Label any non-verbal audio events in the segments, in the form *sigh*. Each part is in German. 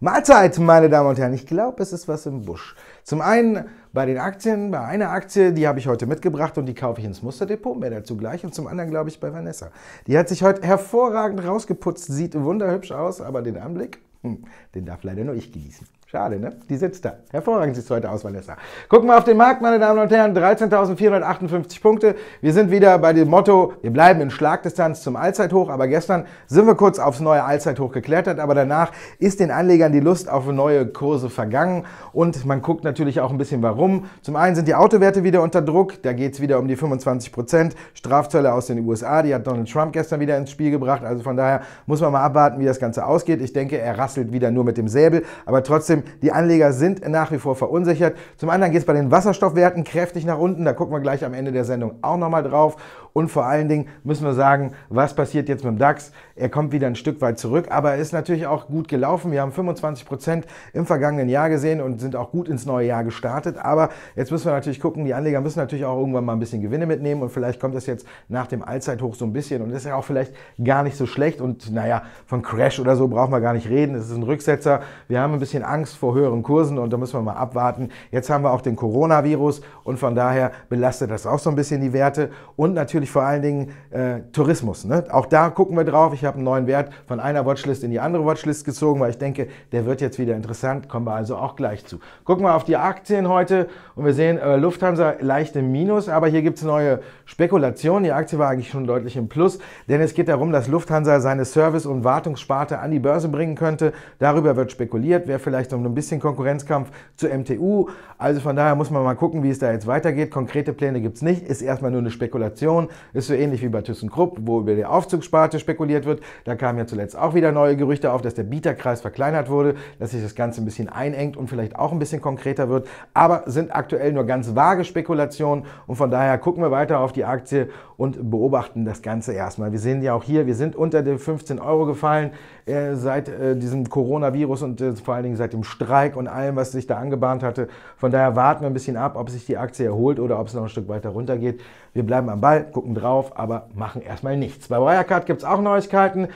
Mahlzeit, meine Damen und Herren. Ich glaube, es ist was im Busch. Zum einen bei den Aktien, bei einer Aktie, die habe ich heute mitgebracht und die kaufe ich ins Musterdepot, mehr dazu gleich. Und zum anderen glaube ich bei Vanessa. Die hat sich heute hervorragend rausgeputzt, sieht wunderhübsch aus, aber den Anblick, hm, den darf leider nur ich genießen. Schade, ne? Die sitzt da. Hervorragend sieht es heute aus, Vanessa. Gucken wir auf den Markt, meine Damen und Herren. 13.458 Punkte. Wir sind wieder bei dem Motto, wir bleiben in Schlagdistanz zum Allzeithoch. Aber gestern sind wir kurz aufs neue Allzeithoch geklettert. Aber danach ist den Anlegern die Lust auf neue Kurse vergangen. Und man guckt natürlich auch ein bisschen warum. Zum einen sind die Autowerte wieder unter Druck. Da geht es wieder um die 25 Prozent. Strafzölle aus den USA, die hat Donald Trump gestern wieder ins Spiel gebracht. Also von daher muss man mal abwarten, wie das Ganze ausgeht. Ich denke, er rasselt wieder nur mit dem Säbel. Aber trotzdem Trotzdem, die Anleger sind nach wie vor verunsichert. Zum anderen geht es bei den Wasserstoffwerten kräftig nach unten. Da gucken wir gleich am Ende der Sendung auch nochmal drauf. Und vor allen Dingen müssen wir sagen, was passiert jetzt mit dem DAX? Er kommt wieder ein Stück weit zurück, aber er ist natürlich auch gut gelaufen. Wir haben 25 Prozent im vergangenen Jahr gesehen und sind auch gut ins neue Jahr gestartet. Aber jetzt müssen wir natürlich gucken, die Anleger müssen natürlich auch irgendwann mal ein bisschen Gewinne mitnehmen und vielleicht kommt das jetzt nach dem Allzeithoch so ein bisschen und ist ja auch vielleicht gar nicht so schlecht. Und naja, von Crash oder so brauchen wir gar nicht reden. Es ist ein Rücksetzer. Wir haben ein bisschen Angst Angst vor höheren Kursen und da müssen wir mal abwarten. Jetzt haben wir auch den Coronavirus und von daher belastet das auch so ein bisschen die Werte und natürlich vor allen Dingen äh, Tourismus. Ne? Auch da gucken wir drauf. Ich habe einen neuen Wert von einer Watchlist in die andere Watchlist gezogen, weil ich denke, der wird jetzt wieder interessant. Kommen wir also auch gleich zu. Gucken wir auf die Aktien heute und wir sehen äh, Lufthansa leicht im Minus, aber hier gibt es neue Spekulationen. Die Aktie war eigentlich schon deutlich im Plus, denn es geht darum, dass Lufthansa seine Service- und Wartungssparte an die Börse bringen könnte. Darüber wird spekuliert, wer vielleicht so und ein bisschen Konkurrenzkampf zur MTU. Also von daher muss man mal gucken, wie es da jetzt weitergeht. Konkrete Pläne gibt es nicht, ist erstmal nur eine Spekulation. Ist so ähnlich wie bei ThyssenKrupp, wo über die Aufzugssparte spekuliert wird. Da kamen ja zuletzt auch wieder neue Gerüchte auf, dass der Bieterkreis verkleinert wurde, dass sich das Ganze ein bisschen einengt und vielleicht auch ein bisschen konkreter wird. Aber sind aktuell nur ganz vage Spekulationen und von daher gucken wir weiter auf die Aktie und beobachten das Ganze erstmal. Wir sehen ja auch hier, wir sind unter den 15 Euro gefallen äh, seit äh, diesem Coronavirus und äh, vor allen Dingen seit dem Streik und allem, was sich da angebahnt hatte. Von daher warten wir ein bisschen ab, ob sich die Aktie erholt oder ob es noch ein Stück weiter runtergeht. Wir bleiben am Ball, gucken drauf, aber machen erstmal nichts. Bei Wirecard gibt es auch Neuigkeiten.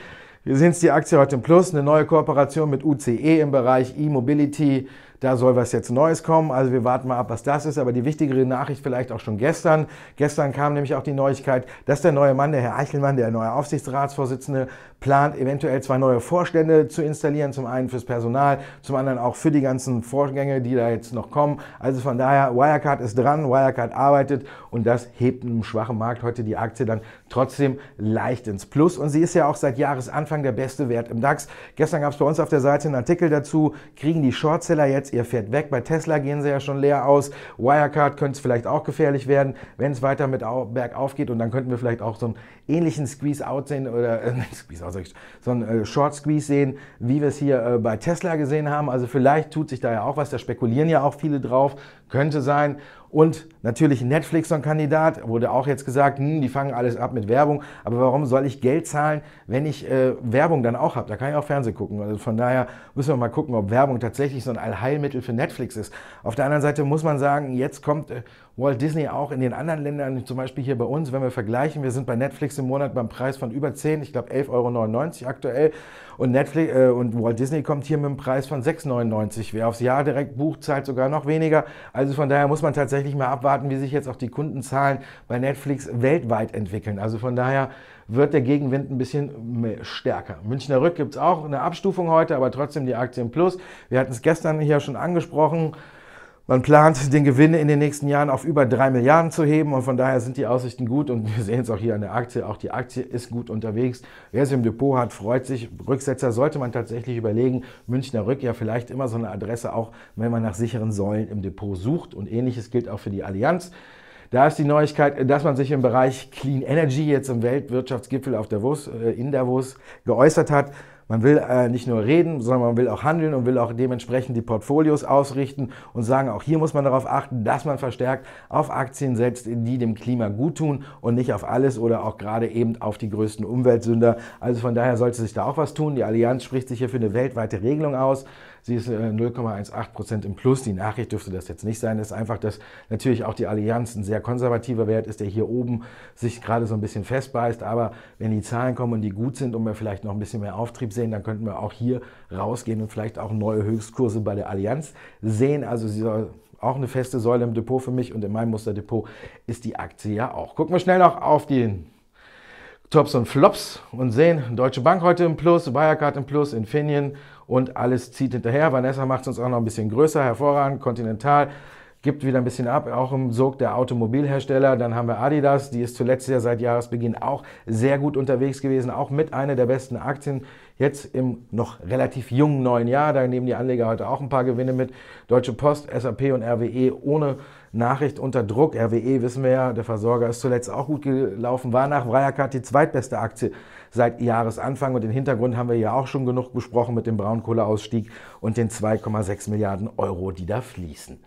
Wir sehen es die Aktie heute im Plus, eine neue Kooperation mit UCE im Bereich E-Mobility da soll was jetzt Neues kommen. Also wir warten mal ab, was das ist. Aber die wichtigere Nachricht vielleicht auch schon gestern. Gestern kam nämlich auch die Neuigkeit, dass der neue Mann, der Herr Eichelmann, der neue Aufsichtsratsvorsitzende, plant, eventuell zwei neue Vorstände zu installieren. Zum einen fürs Personal, zum anderen auch für die ganzen Vorgänge, die da jetzt noch kommen. Also von daher, Wirecard ist dran, Wirecard arbeitet und das hebt einem schwachen Markt heute die Aktie dann trotzdem leicht ins Plus. Und sie ist ja auch seit Jahresanfang der beste Wert im DAX. Gestern gab es bei uns auf der Seite einen Artikel dazu, kriegen die Shortseller jetzt ihr Pferd weg. Bei Tesla gehen sie ja schon leer aus. Wirecard könnte es vielleicht auch gefährlich werden, wenn es weiter mit bergauf geht. Und dann könnten wir vielleicht auch so einen ähnlichen Squeeze-Out sehen oder äh, *laughs* Squeeze-Out, so einen äh, Short-Squeeze sehen, wie wir es hier äh, bei Tesla gesehen haben. Also vielleicht tut sich da ja auch was. Da spekulieren ja auch viele drauf. Könnte sein. Und natürlich Netflix so ein Kandidat, wurde auch jetzt gesagt, hm, die fangen alles ab mit Werbung. Aber warum soll ich Geld zahlen, wenn ich äh, Werbung dann auch habe? Da kann ich auch Fernsehen gucken. Also von daher müssen wir mal gucken, ob Werbung tatsächlich so ein Allheilmittel für Netflix ist. Auf der anderen Seite muss man sagen, jetzt kommt äh, Walt Disney auch in den anderen Ländern, zum Beispiel hier bei uns, wenn wir vergleichen, wir sind bei Netflix im Monat beim Preis von über 10, ich glaube 11,99 Euro aktuell und, Netflix, äh, und Walt Disney kommt hier mit einem Preis von 6,99. Euro. Wer aufs Jahr direkt bucht, zahlt sogar noch weniger. Also von daher muss man tatsächlich mal abwarten, wie sich jetzt auch die Kundenzahlen bei Netflix weltweit entwickeln. Also von daher wird der Gegenwind ein bisschen äh, stärker. Münchner Rück gibt es auch eine Abstufung heute, aber trotzdem die Aktien plus. Wir hatten es gestern hier schon angesprochen. Man plant, *laughs* den Gewinn in den nächsten Jahren auf über 3 Milliarden zu heben und von daher sind die Aussichten gut und *laughs* wir sehen es auch hier an der Aktie, auch die Aktie ist gut unterwegs. Wer es im Depot hat, freut sich. Rücksetzer sollte man tatsächlich überlegen. Münchner Rück, ja vielleicht immer so eine Adresse auch, wenn man nach sicheren Säulen im Depot sucht und ähnliches gilt auch für die Allianz. Da ist die Neuigkeit, dass man sich im Bereich Clean Energy jetzt im Weltwirtschaftsgipfel auf Davos, äh, in Davos geäußert hat. Man will äh, nicht nur reden, sondern man will auch handeln und will auch dementsprechend die Portfolios ausrichten und sagen, auch hier muss man darauf achten, dass man verstärkt auf Aktien setzt, die dem Klima gut tun und nicht auf alles oder auch gerade eben auf die größten Umweltsünder. Also von daher sollte sich da auch was tun. Die Allianz spricht sich hier für eine weltweite Regelung aus. Sie ist 0,18 äh, Prozent im Plus. Die Nachricht dürfte das jetzt nicht sein. Es ist einfach, dass natürlich auch die Allianz ein sehr konservativer Wert ist, der hier oben sich gerade so ein bisschen festbeißt. Aber wenn die Zahlen kommen und die gut sind und wir vielleicht noch ein bisschen mehr Auftrieb sehen, dann könnten wir auch hier rausgehen und vielleicht auch neue Höchstkurse bei der Allianz sehen. Also sie soll auch eine feste Säule im Depot für mich und in meinem Musterdepot ist die Aktie ja auch. Gucken wir schnell noch auf den Tops und Flops und sehen Deutsche Bank heute im Plus, Wirecard im Plus, Infineon und alles zieht hinterher. Vanessa macht uns auch noch ein bisschen größer, hervorragend, Continental gibt wieder ein bisschen ab, auch im Sog der Automobilhersteller. Dann haben wir Adidas, die ist zuletzt ja seit Jahresbeginn auch sehr gut unterwegs gewesen, auch mit einer der besten Aktien jetzt im noch relativ jungen neuen Jahr. Da nehmen die Anleger heute auch ein paar Gewinne mit. Deutsche Post, SAP und RWE ohne Nachricht unter Druck. RWE wissen wir ja, der Versorger ist zuletzt auch gut gelaufen, war nach Wirecard die zweitbeste Aktie seit Jahresanfang. Und den Hintergrund haben wir ja auch schon genug besprochen mit dem Braunkohleausstieg und den 2,6 Milliarden Euro, die da fließen.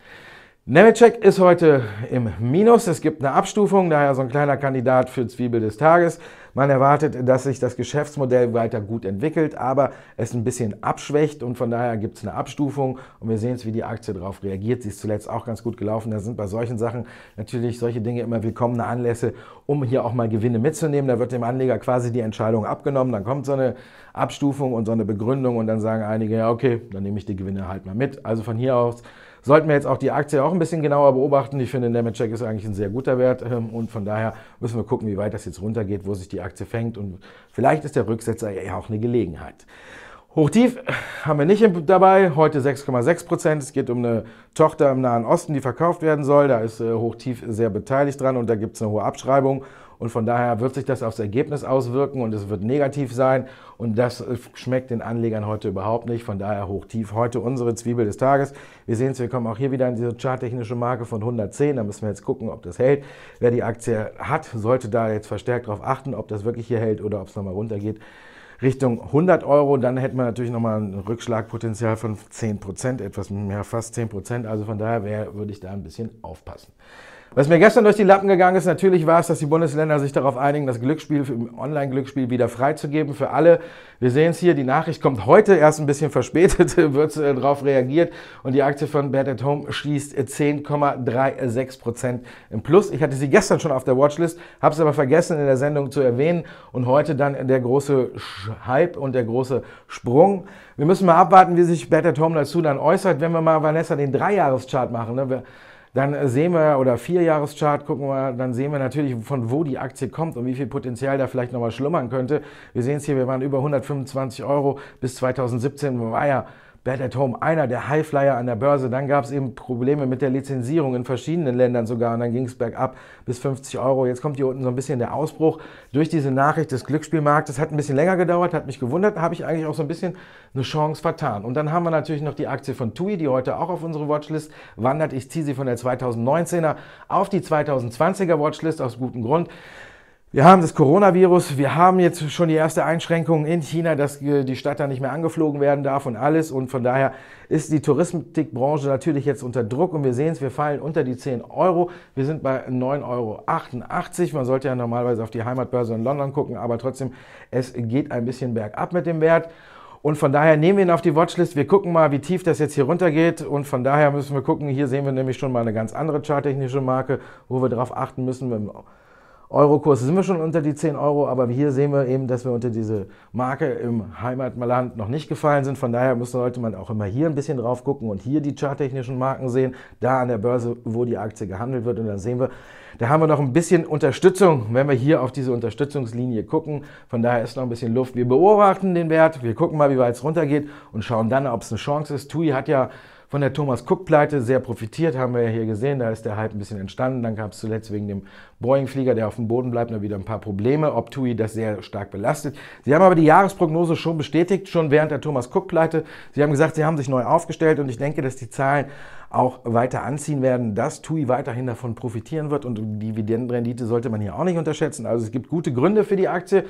Nemetschek ist heute im Minus. Es gibt eine Abstufung, daher so ein kleiner Kandidat für Zwiebel des Tages. Man erwartet, dass sich das Geschäftsmodell weiter gut entwickelt, aber es ein bisschen abschwächt und von daher gibt es eine Abstufung und wir sehen es, wie die Aktie darauf reagiert. Sie ist zuletzt auch ganz gut gelaufen. Da sind bei solchen Sachen natürlich solche Dinge immer willkommene Anlässe, um hier auch mal Gewinne mitzunehmen. Da wird dem Anleger quasi die Entscheidung abgenommen. Dann kommt so eine Abstufung und so eine Begründung und dann sagen einige, ja, okay, dann nehme ich die Gewinne halt mal mit. Also von hier aus sollten wir jetzt auch die Aktie auch ein bisschen genauer beobachten. Ich finde, Nemetschek ist eigentlich ein sehr guter Wert ähm, und von daher müssen wir gucken, wie weit das jetzt runtergeht, wo sich die Aktie fängt und vielleicht ist der Rücksetzer ja auch eine Gelegenheit. Hochtief haben wir nicht dabei, heute 6,6 Prozent. Es geht um eine Tochter im Nahen Osten, die verkauft werden soll. Da ist äh, Hochtief sehr beteiligt dran und da gibt es eine hohe Abschreibung. Und von daher wird sich das aufs Ergebnis auswirken und es wird negativ sein. Und das schmeckt den Anlegern heute überhaupt nicht. Von daher hoch tief. Heute unsere Zwiebel des Tages. Wir sehen es, wir kommen auch hier wieder an diese charttechnische Marke von 110. Da müssen wir jetzt gucken, ob das hält. Wer die Aktie hat, sollte da jetzt verstärkt darauf achten, ob das wirklich hier hält oder ob es nochmal runtergeht. Richtung 100 Euro, dann hätten wir natürlich nochmal ein Rückschlagpotenzial von 10 Prozent, etwas mehr, fast 10 Prozent. Also von daher wär, würde ich da ein bisschen aufpassen. Was mir gestern durch die Lappen gegangen ist, natürlich war es, dass die Bundesländer sich darauf einigen, das Glücksspiel, Online-Glücksspiel wieder freizugeben für alle. Wir sehen es hier, die Nachricht kommt heute erst ein bisschen verspätet, *laughs* wird äh, darauf reagiert und die Aktie von Bad at Home schießt 10,36 Prozent im Plus. Ich hatte sie gestern schon auf der Watchlist, habe es aber vergessen in der Sendung zu erwähnen und heute dann der große Hype und der große Sprung. Wir müssen mal abwarten, wie sich Bad at Home dazu dann äußert, wenn wir mal Vanessa den Dreijahreschart machen. Ne? Wir, dann äh, sehen wir, oder Vierjahreschart gucken wir, dann sehen wir natürlich, von wo die Aktie kommt und wie viel Potenzial da vielleicht nochmal schlummern könnte. Wir sehen es hier, wir waren über 125 Euro bis 2017, war ja Bad at Home einer der Highflyer an der Börse. Dann gab es eben Probleme mit der Lizenzierung in verschiedenen Ländern sogar und dann ging es bergab bis 50 Euro. Jetzt kommt hier unten so ein bisschen der Ausbruch durch diese Nachricht des Glücksspielmarktes. Hat ein bisschen länger gedauert, hat mich gewundert, habe ich eigentlich auch so ein bisschen eine Chance vertan. Und dann haben wir natürlich noch die Aktie von TUI, die heute auch auf unsere Watchlist wandert. Ich ziehe sie von der 2019er auf die 2020er Watchlist aus gutem Grund. Wir haben das Coronavirus, wir haben jetzt schon die erste Einschränkung in China, dass äh, die Stadt da nicht mehr angeflogen werden darf und alles. Und von daher ist die Touristikbranche natürlich jetzt unter Druck und wir sehen es, wir fallen unter die 10 Euro. Wir sind bei 9,88 Euro. Man sollte ja normalerweise auf die Heimatbörse in London gucken, aber trotzdem, es geht ein bisschen bergab mit dem Wert. Und von daher nehmen wir ihn auf die Watchlist. Wir gucken mal, wie tief das jetzt hier runtergeht. Und von daher müssen wir gucken, hier sehen wir nämlich schon mal eine ganz andere charttechnische Marke, wo wir darauf achten müssen, wenn wir Eurokurs sind wir schon unter die 10 Euro, aber hier sehen wir eben, dass wir unter diese Marke im Heimatland noch nicht gefallen sind. Von daher muss, sollte man auch immer hier ein bisschen drauf gucken und hier die charttechnischen Marken sehen, da an der Börse, wo die Aktie gehandelt wird. Und dann sehen wir, da haben wir noch ein bisschen Unterstützung, wenn wir hier auf diese Unterstützungslinie gucken. Von daher ist noch ein bisschen Luft. Wir beobachten den Wert, wir gucken mal, wie weit es runtergeht und schauen dann, ob es eine Chance ist. TUI hat ja von der Thomas Cook-Pleite sehr profitiert, haben wir ja hier gesehen. Da ist der Hype ein bisschen entstanden. Dann gab es zuletzt wegen dem Boeing-Flieger, der auf dem Boden bleibt, noch wieder ein paar Probleme, ob TUI das sehr stark belastet. Sie haben aber die Jahresprognose schon bestätigt, schon während der Thomas Cook-Pleite. Sie haben gesagt, Sie haben sich neu aufgestellt und ich denke, dass die Zahlen auch weiter anziehen werden, dass TUI weiterhin davon profitieren wird und die Dividendenrendite sollte man hier auch nicht unterschätzen. Also es gibt gute Gründe für die Aktie.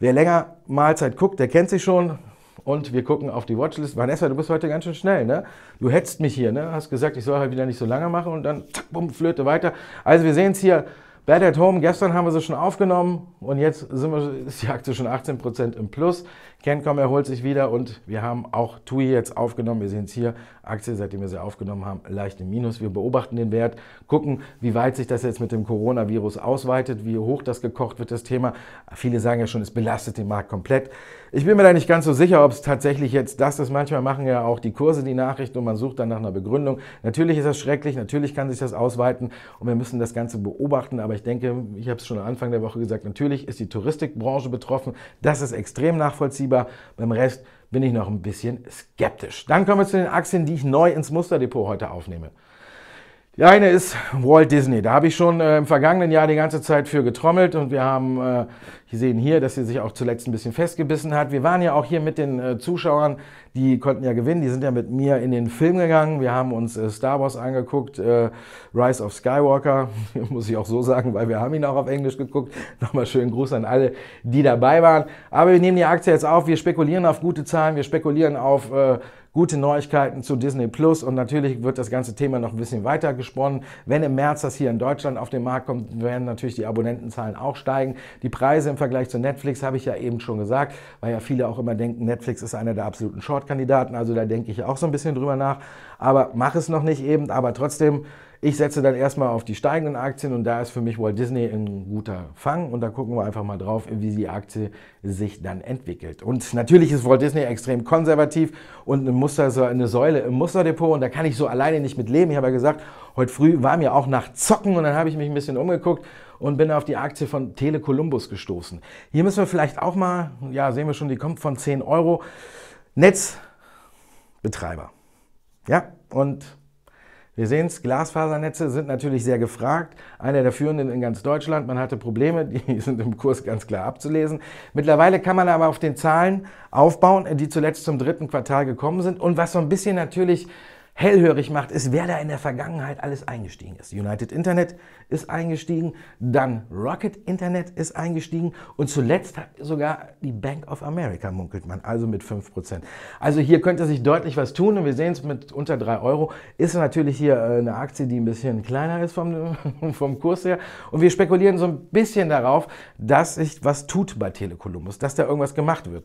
Wer länger Mahlzeit guckt, der kennt sich schon und wir gucken auf die Watchlist. Vanessa, du bist heute ganz schön schnell, ne? Du hetzt mich hier, ne? Hast gesagt, ich soll halt wieder nicht so lange machen und dann zack, bumm, flöte weiter. Also wir sehen es hier, Bad at Home, gestern haben wir sie schon aufgenommen und jetzt sind wir, ist die Aktie schon 18% im Plus. Kencom erholt sich wieder und wir haben auch TUI jetzt aufgenommen. Wir sehen es hier, Aktie, seitdem wir sie aufgenommen haben, leicht im Minus. Wir beobachten den Wert, gucken, wie weit sich das jetzt mit dem Coronavirus ausweitet, wie hoch das gekocht wird, das Thema. Viele sagen ja schon, es belastet den Markt komplett. Ich bin mir da nicht ganz so sicher, ob es tatsächlich jetzt das ist. Manchmal machen ja auch die Kurse die Nachricht und man sucht dann nach einer Begründung. Natürlich ist das schrecklich, natürlich kann sich das ausweiten und wir müssen das Ganze beobachten. Aber ich denke, ich habe es schon am Anfang der Woche gesagt, natürlich ist die Touristikbranche betroffen. Das ist extrem nachvollziehbar nachvollziehbar. Beim Rest bin ich noch ein bisschen skeptisch. Dann kommen wir zu den Aktien, die ich neu ins Musterdepot heute aufnehme. Die eine ist Walt Disney. Da habe ich schon äh, im vergangenen Jahr die ganze Zeit für getrommelt und wir haben, äh, Sie sehen hier, dass sie sich auch zuletzt ein bisschen festgebissen hat. Wir waren ja auch hier mit den äh, Zuschauern, die konnten ja gewinnen, die sind ja mit mir in den Film gegangen. Wir haben uns äh, Star Wars angeguckt, äh, Rise of Skywalker, *laughs* muss ich auch so sagen, weil wir haben ihn auch auf Englisch geguckt. *laughs* Nochmal schönen Gruß an alle, die dabei waren. Aber wir nehmen die Aktie jetzt auf, wir spekulieren auf gute Zahlen, wir spekulieren auf Äh, gute Neuigkeiten zu Disney Plus und natürlich wird das ganze Thema noch ein bisschen weiter gesponnen. Wenn im März das hier in Deutschland auf den Markt kommt, werden natürlich die Abonnentenzahlen auch steigen. Die Preise im Vergleich zu Netflix habe ich ja eben schon gesagt, weil ja viele auch immer denken, Netflix ist einer der absoluten Short-Kandidaten. Also da denke ich auch so ein bisschen drüber nach. Aber mache es noch nicht eben, aber trotzdem ich setze dann erstmal auf die steigenden Aktien und da ist für mich Walt Disney ein guter Fang und da gucken wir einfach mal drauf, wie die Aktie sich dann entwickelt. Und natürlich ist Walt Disney extrem konservativ und ein Muster, eine Säule im Musterdepot und da kann ich so alleine nicht mit leben. Ich habe ja gesagt, heute früh war mir auch nach Zocken und dann habe ich mich ein bisschen umgeguckt und bin auf die Aktie von Tele gestoßen. Hier müssen wir vielleicht auch mal, ja, sehen wir schon, die kommt von 10 Euro. Netzbetreiber. Ja, und wir sehen es, Glasfasernetze sind natürlich sehr gefragt, einer der führenden in ganz Deutschland. Man hatte Probleme, *laughs* die sind im Kurs ganz klar abzulesen. Mittlerweile kann man aber auf den Zahlen aufbauen, die zuletzt zum dritten Quartal gekommen sind und was so ein bisschen natürlich hellhörig macht, ist, wer da in der Vergangenheit alles eingestiegen ist. United Internet ist eingestiegen, dann Rocket Internet ist eingestiegen und zuletzt hat sogar die Bank of America, munkelt man, also mit 5%. Also hier könnte sich deutlich was tun und wir sehen es mit unter 3 Euro. Ist natürlich hier äh, eine Aktie, die ein bisschen kleiner ist vom, *laughs* vom Kurs her und wir spekulieren so ein bisschen darauf, dass sich was tut bei Telekolumbus, dass da irgendwas gemacht wird.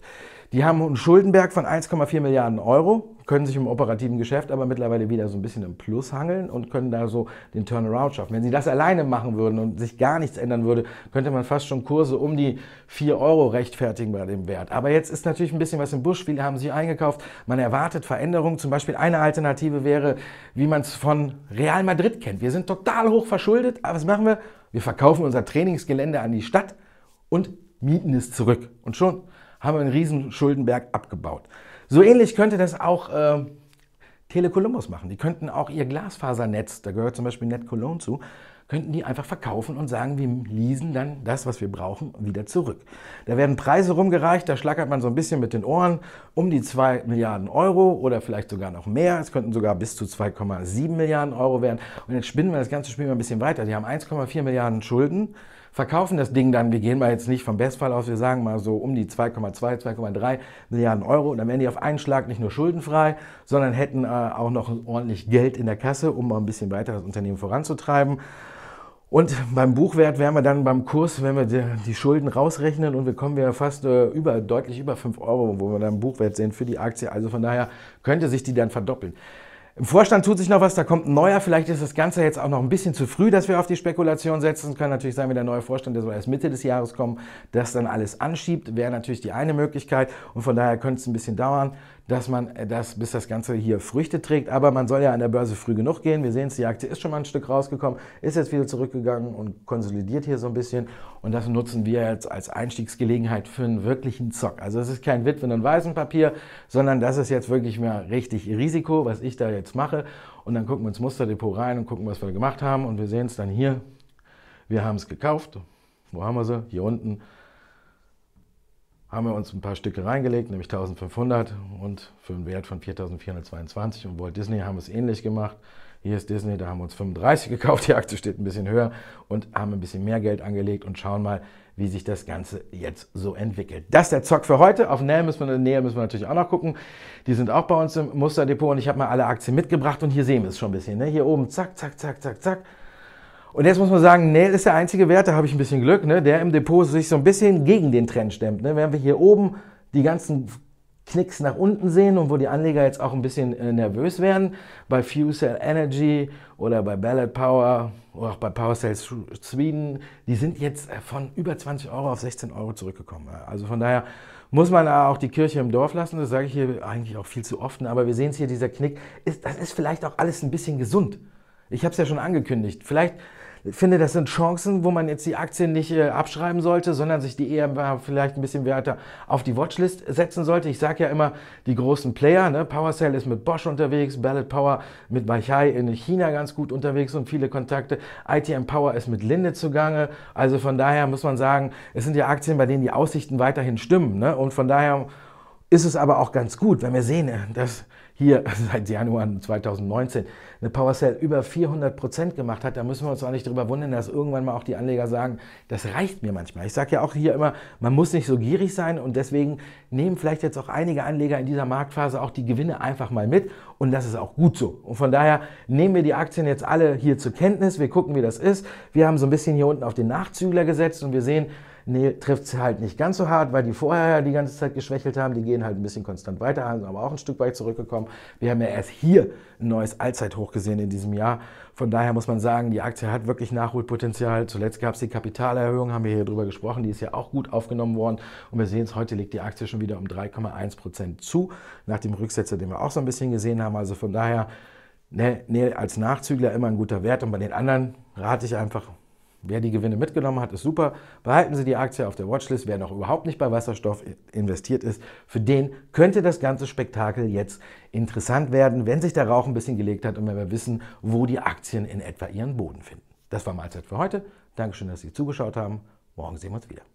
Die haben einen Schuldenberg von 1,4 Milliarden Euro können sich im operativen Geschäft aber mittlerweile wieder so ein bisschen im Plus hangeln und können da so den Turnaround schaffen. Wenn sie das alleine machen würden und sich gar nichts ändern würde, könnte man fast schon Kurse um die 4 Euro rechtfertigen bei dem Wert. Aber jetzt ist natürlich ein bisschen was im Busch. Viele haben sich eingekauft. Man erwartet Veränderungen. Zum Beispiel eine Alternative wäre, wie man es von Real Madrid kennt. Wir sind total hoch verschuldet. Aber was machen wir? Wir verkaufen unser Trainingsgelände an die Stadt und mieten es zurück. Und schon haben wir einen riesen Schuldenberg abgebaut. So ähnlich könnte das auch äh, Tele machen. Die könnten auch ihr Glasfasernetz, da gehört zum Beispiel Net zu, könnten die einfach verkaufen und sagen, wir leasen dann das, was wir brauchen, wieder zurück. Da werden Preise rumgereicht, da schlackert man so ein bisschen mit den Ohren um die 2 Milliarden Euro oder vielleicht sogar noch mehr. Es könnten sogar bis zu 2,7 Milliarden Euro werden. Und jetzt spinnen wir das ganze Spiel mal ein bisschen weiter. Die haben 1,4 Milliarden Schulden verkaufen das Ding dann, wir gehen mal jetzt nicht vom Bestfall aus, wir sagen mal so um die 2,2, 2,3 Milliarden Euro und dann wären die auf einen Schlag nicht nur schuldenfrei, sondern hätten äh, auch noch ordentlich Geld in der Kasse, um mal ein bisschen weiter das Unternehmen voranzutreiben. Und beim Buchwert wären wir dann beim Kurs, wenn wir die Schulden rausrechnen und wir kommen ja fast äh, über, deutlich über 5 Euro, wo wir dann Buchwert sehen für die Aktie. Also von daher könnte sich die dann verdoppeln. Im Vorstand tut sich noch was, da kommt ein neuer. Vielleicht ist das Ganze jetzt auch noch ein bisschen zu früh, dass wir auf die Spekulation setzen. Es kann natürlich sein, wenn der neue Vorstand, der soll erst Mitte des Jahres kommen, das dann alles anschiebt. Wäre natürlich die eine Möglichkeit und von daher könnte es ein bisschen dauern dass man äh, das, bis das Ganze hier Früchte trägt. Aber man soll ja an der Börse früh genug gehen. Wir sehen es, die Aktie ist schon mal ein Stück rausgekommen, ist jetzt wieder zurückgegangen und konsolidiert hier so ein bisschen. Und das nutzen wir jetzt als Einstiegsgelegenheit für einen wirklichen Zock. Also es ist kein Witwen- und Waisenpapier, sondern das ist jetzt wirklich mehr richtig Risiko, was ich da jetzt mache. Und dann gucken wir ins Musterdepot rein und gucken, was wir gemacht haben. Und wir sehen es dann hier. Wir haben es gekauft. Wo haben wir sie? Hier unten haben wir uns ein paar Stücke reingelegt, nämlich 1500 und für einen Wert von 4422. Und Walt Disney haben es ähnlich gemacht. Hier ist Disney, da haben wir uns 35 *laughs* gekauft, die Aktie steht ein bisschen höher und haben ein bisschen mehr Geld angelegt und schauen mal, wie sich das Ganze jetzt so entwickelt. Das ist der Zock für heute. Auf Nähe müssen wir, Nähe müssen wir natürlich auch noch gucken. Die sind auch bei uns im Musterdepot und ich habe mal alle Aktien mitgebracht und hier sehen wir es schon ein bisschen. Ne? Hier oben, zack, zack, zack, zack, zack. Und jetzt muss man sagen, Nail ist der einzige Wert, da habe ich ein bisschen Glück, ne, der im Depot sich so ein bisschen gegen den Trend stemmt. Ne? Während wir hier oben die ganzen Knicks nach unten sehen und wo die Anleger jetzt auch ein bisschen äh, nervös werden, bei Fuel Cell Energy oder bei Ballard Power oder auch bei Power Sales Sweden, die sind jetzt äh, von über 20 Euro auf 16 Euro zurückgekommen. Äh, also von daher muss man auch die Kirche im Dorf lassen, das sage ich hier eigentlich auch viel zu oft, ne? aber wir sehen es hier, dieser Knick, ist, das ist vielleicht auch alles ein bisschen gesund. Ich habe es ja schon angekündigt. Vielleicht ich finde, das sind Chancen, wo man jetzt die Aktien nicht äh, abschreiben sollte, sondern sich die eher äh, vielleicht ein bisschen weiter auf die Watchlist setzen sollte. Ich sage ja immer, die großen Player, ne? PowerCell ist mit Bosch unterwegs, Ballot Power mit Weichai in China ganz gut unterwegs und viele Kontakte. ITM Power ist mit Linde zugange. Also von daher muss man sagen, es sind ja Aktien, bei denen die Aussichten weiterhin stimmen. Ne? Und von daher ist es aber auch ganz gut, wenn wir sehen, äh, dass hier *laughs* seit Januar 2019 eine PowerCell über 400 Prozent gemacht hat, da müssen wir uns auch nicht drüber wundern, dass irgendwann mal auch die Anleger sagen, das reicht mir manchmal. Ich sage ja auch hier immer, man muss nicht so gierig sein und deswegen nehmen vielleicht jetzt auch einige Anleger in dieser Marktphase auch die Gewinne einfach mal mit und das ist auch gut so. Und von daher nehmen wir die Aktien jetzt alle hier zur Kenntnis, wir gucken, wie das ist. Wir haben so ein bisschen hier unten auf den Nachzügler gesetzt und wir sehen, Nee, trifft es halt nicht ganz so hart, weil die vorher die ganze Zeit geschwächelt haben. Die gehen halt ein bisschen konstant weiter, haben aber auch ein Stück weit zurückgekommen. Wir haben ja erst hier ein neues Allzeithoch gesehen in diesem Jahr. Von daher muss man sagen, die Aktie hat wirklich Nachholpotenzial. Zuletzt gab es die Kapitalerhöhung, haben wir hier drüber gesprochen. Die ist ja auch gut aufgenommen worden. Und wir sehen es, heute legt die Aktie schon wieder um 3,1 Prozent zu. Nach dem Rücksetzer, den wir auch so ein bisschen gesehen haben. Also von daher, ne, ne, als Nachzügler immer ein guter Wert. Und bei den anderen rate ich einfach, Wer die Gewinne mitgenommen hat, ist super. Behalten Sie die Aktie auf der Watchlist. Wer noch überhaupt nicht bei Wasserstoff investiert ist, für den könnte das ganze Spektakel jetzt interessant werden, wenn sich der Rauch ein bisschen gelegt hat und wenn wir wissen, wo die Aktien in etwa ihren Boden finden. Das war Mahlzeit für heute. Dankeschön, dass Sie zugeschaut haben. Morgen sehen wir uns wieder.